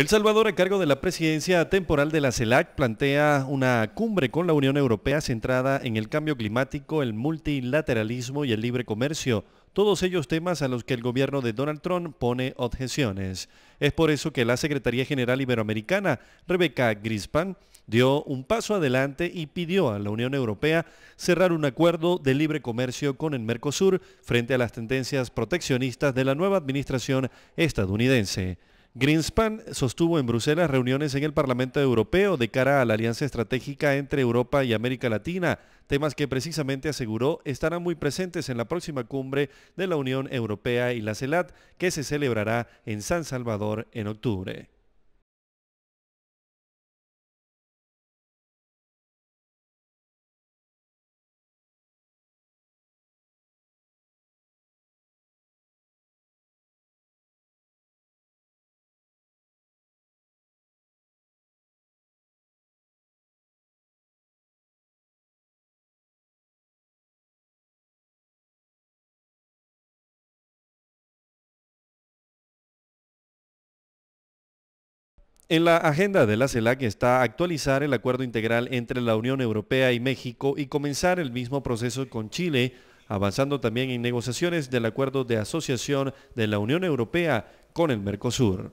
El Salvador, a cargo de la presidencia temporal de la CELAC, plantea una cumbre con la Unión Europea centrada en el cambio climático, el multilateralismo y el libre comercio, todos ellos temas a los que el gobierno de Donald Trump pone objeciones. Es por eso que la Secretaría General Iberoamericana, Rebeca Grispan, dio un paso adelante y pidió a la Unión Europea cerrar un acuerdo de libre comercio con el Mercosur frente a las tendencias proteccionistas de la nueva administración estadounidense. Greenspan sostuvo en Bruselas reuniones en el Parlamento Europeo de cara a la alianza estratégica entre Europa y América Latina, temas que precisamente aseguró estarán muy presentes en la próxima cumbre de la Unión Europea y la CELAT, que se celebrará en San Salvador en octubre. En la agenda de la CELAC está actualizar el acuerdo integral entre la Unión Europea y México y comenzar el mismo proceso con Chile, avanzando también en negociaciones del acuerdo de asociación de la Unión Europea con el Mercosur.